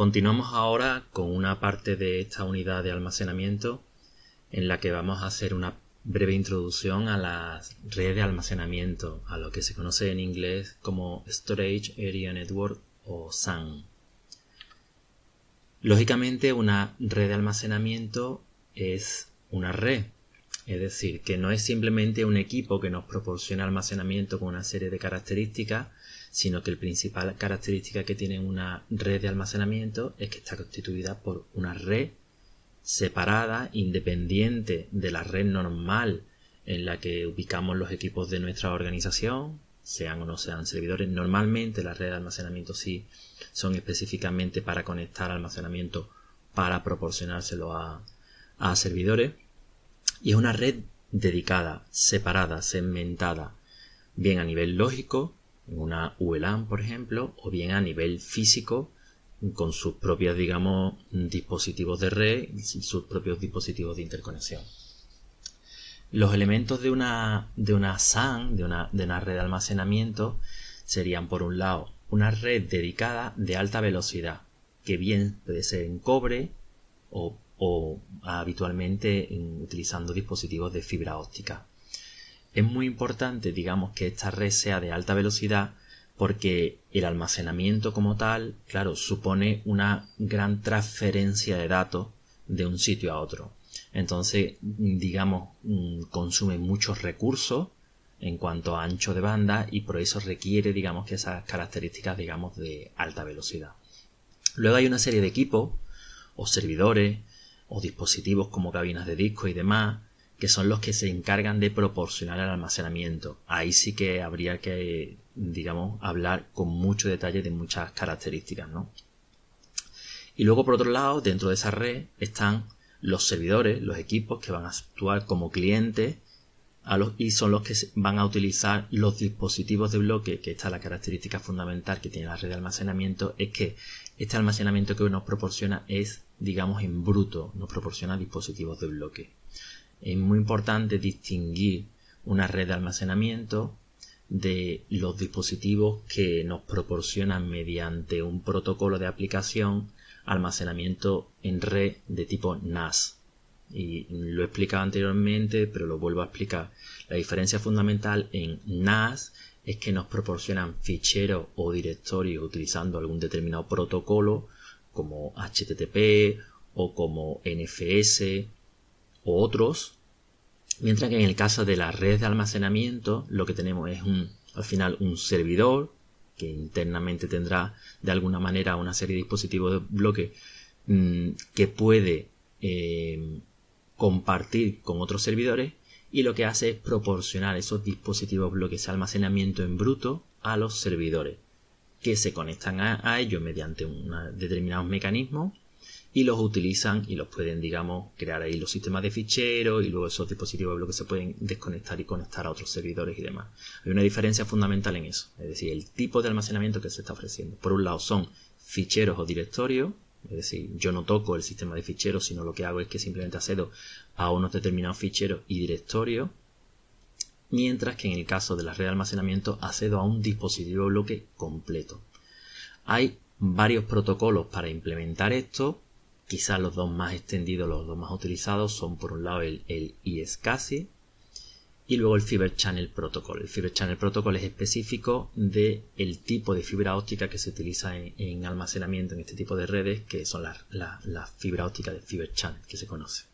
Continuamos ahora con una parte de esta unidad de almacenamiento en la que vamos a hacer una breve introducción a la red de almacenamiento, a lo que se conoce en inglés como Storage Area Network o SAN. Lógicamente una red de almacenamiento es una red es decir, que no es simplemente un equipo que nos proporciona almacenamiento con una serie de características, sino que la principal característica que tiene una red de almacenamiento es que está constituida por una red separada, independiente de la red normal en la que ubicamos los equipos de nuestra organización, sean o no sean servidores. Normalmente las redes de almacenamiento sí son específicamente para conectar almacenamiento para proporcionárselo a, a servidores. Y es una red dedicada, separada, segmentada, bien a nivel lógico, en una VLAN, por ejemplo, o bien a nivel físico, con sus propios, digamos, dispositivos de red y sus propios dispositivos de interconexión. Los elementos de una, de una SAN, de una, de una red de almacenamiento, serían, por un lado, una red dedicada de alta velocidad, que bien puede ser en cobre o o habitualmente utilizando dispositivos de fibra óptica. Es muy importante, digamos, que esta red sea de alta velocidad porque el almacenamiento como tal, claro, supone una gran transferencia de datos de un sitio a otro. Entonces, digamos, mm, consume muchos recursos en cuanto a ancho de banda y por eso requiere, digamos, que esas características, digamos, de alta velocidad. Luego hay una serie de equipos o servidores o dispositivos como cabinas de disco y demás, que son los que se encargan de proporcionar el almacenamiento. Ahí sí que habría que, digamos, hablar con mucho detalle de muchas características, ¿no? Y luego, por otro lado, dentro de esa red están los servidores, los equipos que van a actuar como clientes a los, y son los que van a utilizar los dispositivos de bloque, que esta es la característica fundamental que tiene la red de almacenamiento, es que este almacenamiento que uno proporciona es digamos, en bruto, nos proporciona dispositivos de bloque. Es muy importante distinguir una red de almacenamiento de los dispositivos que nos proporcionan mediante un protocolo de aplicación almacenamiento en red de tipo NAS. Y lo he explicado anteriormente, pero lo vuelvo a explicar. La diferencia fundamental en NAS es que nos proporcionan ficheros o directorios utilizando algún determinado protocolo como HTTP o como NFS o otros, mientras que en el caso de la red de almacenamiento lo que tenemos es un, al final un servidor que internamente tendrá de alguna manera una serie de dispositivos de bloque mm, que puede eh, compartir con otros servidores y lo que hace es proporcionar esos dispositivos bloques de almacenamiento en bruto a los servidores que se conectan a, ellos mediante un determinados mecanismos y los utilizan y los pueden, digamos, crear ahí los sistemas de ficheros y luego esos dispositivos de que se pueden desconectar y conectar a otros servidores y demás. Hay una diferencia fundamental en eso, es decir, el tipo de almacenamiento que se está ofreciendo. Por un lado son ficheros o directorios, es decir, yo no toco el sistema de ficheros, sino lo que hago es que simplemente accedo a unos determinados ficheros y directorios mientras que en el caso de la red de almacenamiento accedo a un dispositivo bloque completo. Hay varios protocolos para implementar esto, quizás los dos más extendidos, los dos más utilizados son por un lado el, el y luego el Fiber Channel Protocol. El Fiber Channel Protocol es específico del tipo de fibra óptica que se utiliza en, almacenamiento en este tipo de redes, que son las la, la fibra óptica de Fiber Channel que se conoce.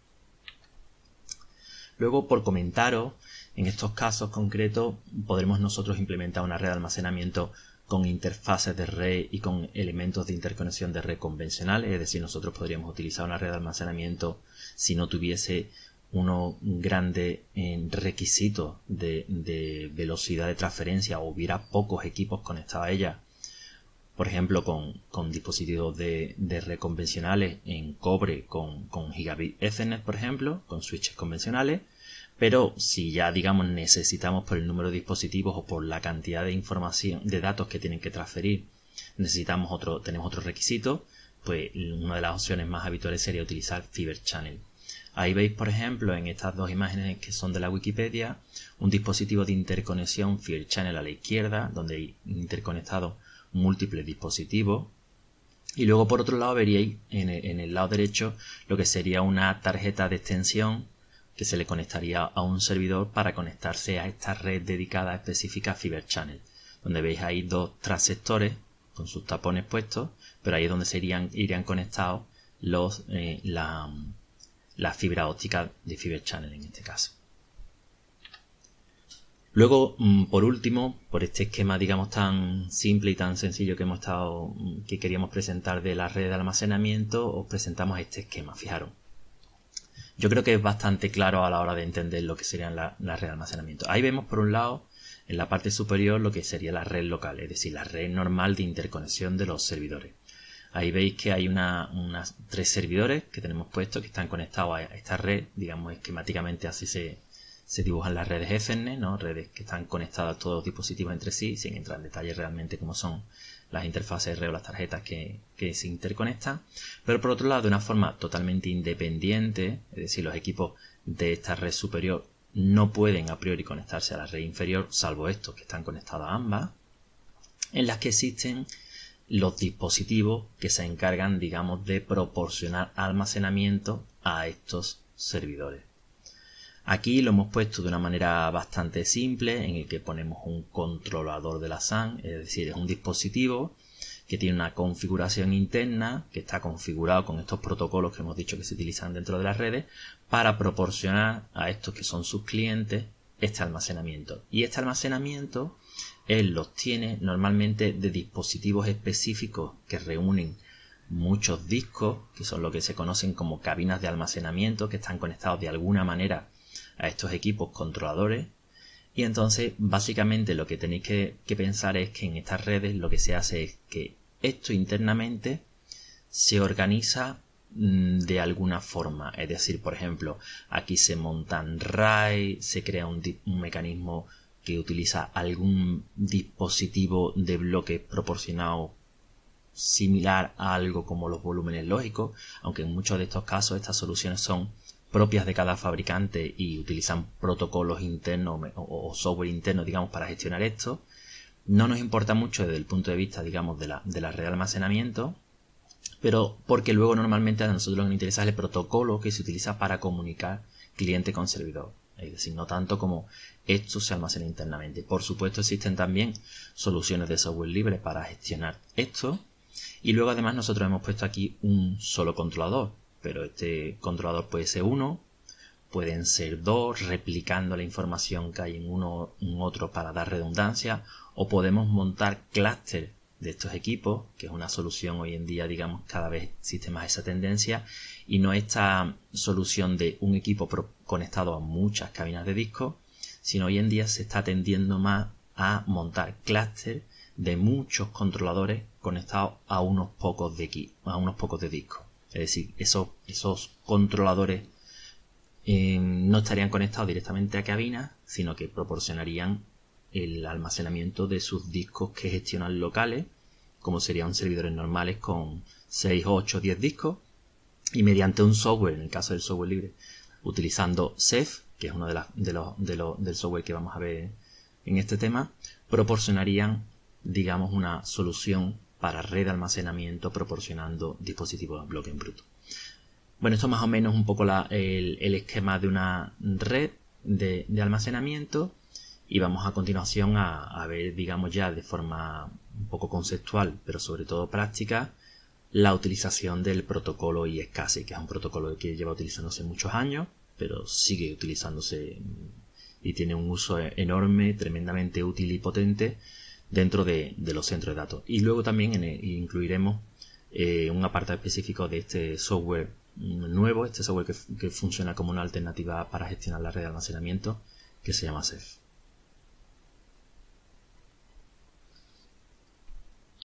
Luego, por comentaros, en estos casos concretos podremos nosotros implementar una red de almacenamiento con interfaces de red y con elementos de interconexión de red convencionales, es decir, nosotros podríamos utilizar una red de almacenamiento si no tuviese unos grandes eh, requisitos de, velocidad de transferencia o hubiera pocos equipos conectados a ella. Por ejemplo, con, dispositivos de, de, red convencionales en cobre con, con Gigabit Ethernet, por ejemplo, con switches convencionales, pero si ya, digamos, necesitamos por el número de dispositivos o por la cantidad de información, de datos que tienen que transferir, necesitamos otro, tenemos otro requisito, pues una de las opciones más habituales sería utilizar Fiber Channel. Ahí veis, por ejemplo, en estas dos imágenes que son de la Wikipedia, un dispositivo de interconexión Fiber Channel a la izquierda, donde hay interconectados múltiples dispositivos. Y luego, por otro lado, veríais en el lado derecho lo que sería una tarjeta de extensión que se le conectaría a un servidor para conectarse a esta red dedicada específica a Fiber Channel, donde veis ahí dos transectores con sus tapones puestos, pero ahí es donde se irían, conectados los, eh, la, fibra óptica de Fiber Channel en este caso. Luego, mm, por último, por este esquema, digamos, tan simple y tan sencillo que hemos estado, mm, que queríamos presentar de la red de almacenamiento, os presentamos este esquema. Fijaros, yo creo que es bastante claro a la hora de entender lo que serían las la redes de almacenamiento. Ahí vemos, por un lado, en la parte superior lo que sería la red local, es decir, la red normal de interconexión de los servidores. Ahí veis que hay unas tres servidores que tenemos puestos que están conectados a esta red, digamos esquemáticamente así se, se dibujan las redes Ethernet, redes que están conectadas todos los dispositivos entre sí, sin entrar en detalle realmente cómo son las interfaces red o las tarjetas que, que, se interconectan, pero por otro lado de una forma totalmente independiente, es decir, los equipos de esta red superior no pueden a priori conectarse a la red inferior, salvo estos que están conectados a ambas, en las que existen los dispositivos que se encargan, digamos, de proporcionar almacenamiento a estos servidores. Aquí lo hemos puesto de una manera bastante simple en el que ponemos un controlador de la SAN, es decir, es un dispositivo que tiene una configuración interna que está configurado con estos protocolos que hemos dicho que se utilizan dentro de las redes para proporcionar a estos que son sus clientes este almacenamiento. Y este almacenamiento él los tiene normalmente de dispositivos específicos que reúnen muchos discos, que son lo que se conocen como cabinas de almacenamiento, que están conectados de alguna manera a estos equipos controladores. Y entonces básicamente lo que tenéis que, pensar es que en estas redes lo que se hace es que esto internamente se organiza mm, de alguna forma. Es decir, por ejemplo, aquí se montan RAI, se crea un, mecanismo que utiliza algún dispositivo de bloque proporcionado similar a algo como los volúmenes lógicos, aunque en muchos de estos casos estas soluciones son propias de cada fabricante y utilizan protocolos internos o, software interno, digamos, para gestionar esto. No nos importa mucho desde el punto de vista, digamos, de la, de la red de almacenamiento, pero porque luego normalmente a nosotros lo que nos interesa es el protocolo que se utiliza para comunicar cliente con servidor. Es decir, no tanto como esto se almacena internamente. Por supuesto existen también soluciones de software libre para gestionar esto. Y luego además nosotros hemos puesto aquí un solo controlador pero este controlador puede ser uno, pueden ser dos, replicando la información que hay en uno en otro para dar redundancia, o podemos montar clúster de estos equipos, que es una solución hoy en día, digamos, cada vez existe más esa tendencia, y no esta solución de un equipo conectado a muchas cabinas de disco, sino hoy en día se está tendiendo más a montar clúster de muchos controladores conectados a unos pocos de, a unos pocos de disco. Es decir, esos, controladores eh, no estarían conectados directamente a cabina, sino que proporcionarían el almacenamiento de sus discos que gestionan locales, como serían servidores normales con 6, 8, 10 discos, y mediante un software, en el caso del software libre, utilizando Ceph, que es uno de, del software que vamos a ver en este tema, proporcionarían, digamos, una solución para red de almacenamiento proporcionando dispositivos a bloque en bruto. Bueno, esto más o menos un poco el, esquema de una red de, almacenamiento y vamos a continuación a, ver, digamos ya de forma un poco conceptual, pero sobre todo práctica, la utilización del protocolo ISCSI, que es un protocolo que lleva utilizándose muchos años, pero sigue utilizándose y tiene un uso e-, enorme, tremendamente útil y potente dentro de, los centros de datos. Y luego también incluiremos eh, un apartado específico de este software nuevo, este software que, funciona como una alternativa para gestionar la red de almacenamiento, que se llama Ceph.